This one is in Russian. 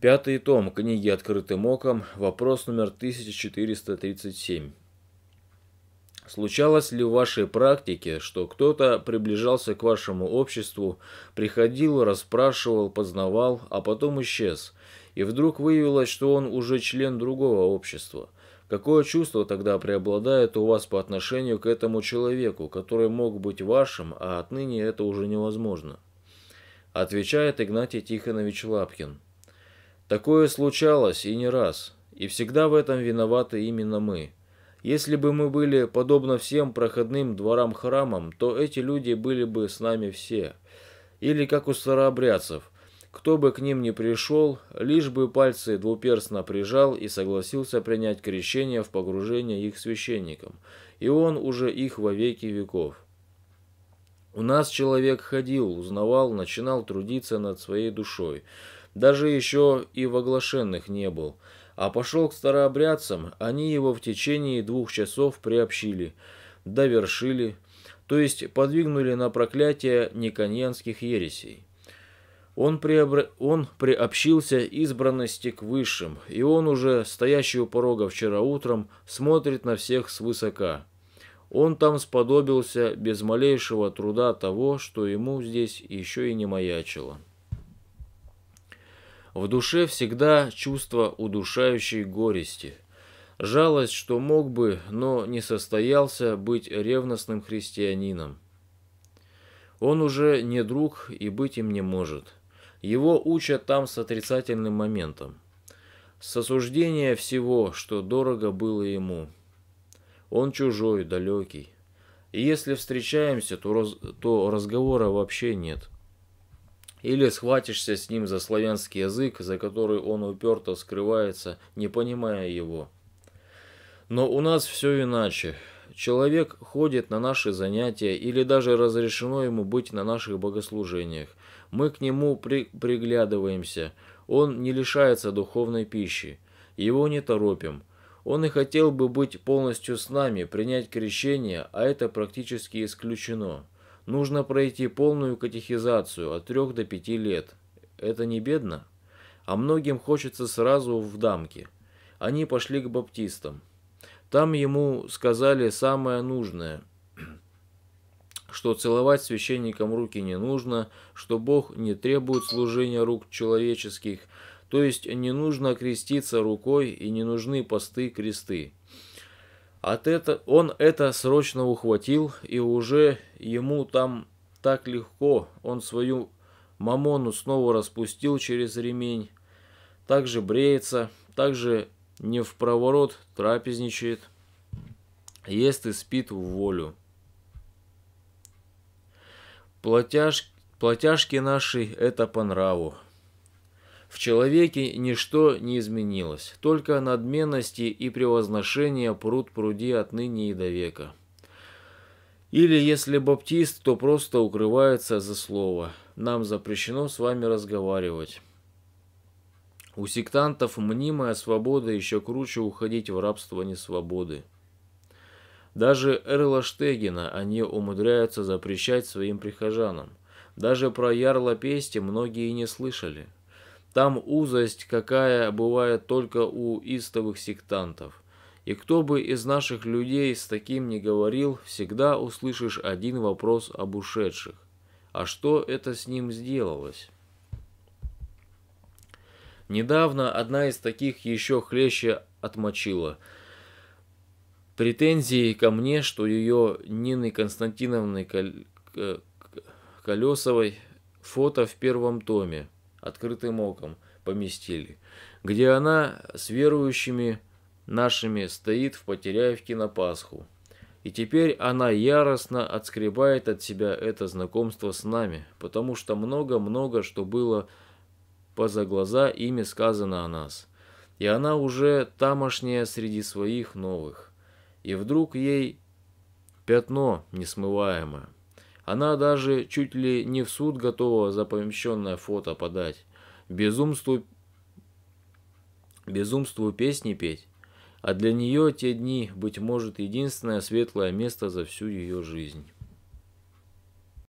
Пятый том книги «Открытым оком», вопрос номер 1437. Случалось ли в вашей практике, что кто-то приближался к вашему обществу, приходил, расспрашивал, познавал, а потом исчез, и вдруг выявилось, что он уже член другого общества? Какое чувство тогда преобладает у вас по отношению к этому человеку, который мог быть вашим, а отныне это уже невозможно? Отвечает Игнатий Тихонович Лапкин. Такое случалось и не раз, и всегда в этом виноваты именно мы. Если бы мы были подобно всем проходным дворам-храмам, то эти люди были бы с нами все. Или как у старообрядцев, кто бы к ним ни пришел, лишь бы пальцы двуперстно прижал и согласился принять крещение в погружение их священникам, и он уже их во веки веков. У нас человек ходил, узнавал, начинал трудиться над своей душой – даже еще и воглашенных не был. А пошел к старообрядцам, они его в течение двух часов приобщили, довершили, то есть подвигнули на проклятие никоньянских ересей. Он, преобр... он приобщился избранности к высшим, и он уже, стоящий у порога вчера утром, смотрит на всех свысока. Он там сподобился без малейшего труда того, что ему здесь еще и не маячило. В душе всегда чувство удушающей горести. Жалость, что мог бы, но не состоялся быть ревностным христианином. Он уже не друг и быть им не может. Его учат там с отрицательным моментом. С осуждения всего, что дорого было ему. Он чужой, далекий. И если встречаемся, то, раз... то разговора вообще нет. Или схватишься с ним за славянский язык, за который он уперто скрывается, не понимая его. Но у нас все иначе. Человек ходит на наши занятия или даже разрешено ему быть на наших богослужениях. Мы к нему при приглядываемся. Он не лишается духовной пищи. Его не торопим. Он и хотел бы быть полностью с нами, принять крещение, а это практически исключено. Нужно пройти полную катехизацию от 3 до 5 лет. Это не бедно? А многим хочется сразу в дамки. Они пошли к баптистам. Там ему сказали самое нужное, что целовать священникам руки не нужно, что Бог не требует служения рук человеческих, то есть не нужно креститься рукой и не нужны посты-кресты. От это, он это срочно ухватил, и уже ему там так легко. Он свою мамону снова распустил через ремень. Также бреется, также не в проворот трапезничает. Ест и спит в волю. Платяж, платяжки наши это по нраву. В человеке ничто не изменилось, только надменности и превозношения пруд пруди отныне и до века. Или, если баптист, то просто укрывается за слово. Нам запрещено с вами разговаривать. У сектантов мнимая свобода еще круче уходить в рабство несвободы. Даже Эрла Штегина они умудряются запрещать своим прихожанам. Даже про ярло пести многие не слышали. Там узость, какая бывает только у истовых сектантов. И кто бы из наших людей с таким не говорил, всегда услышишь один вопрос об ушедших. А что это с ним сделалось? Недавно одна из таких еще хлеще отмочила. Претензии ко мне, что ее Нины Константиновны Колесовой фото в первом томе открытым оком поместили, где она с верующими нашими стоит в Потеряевке на Пасху. И теперь она яростно отскребает от себя это знакомство с нами, потому что много-много, что было поза глаза, ими сказано о нас. И она уже тамошняя среди своих новых. И вдруг ей пятно несмываемое. Она даже чуть ли не в суд готова за помещенное фото подать. Безумству, безумству песни петь. А для нее те дни, быть может, единственное светлое место за всю ее жизнь.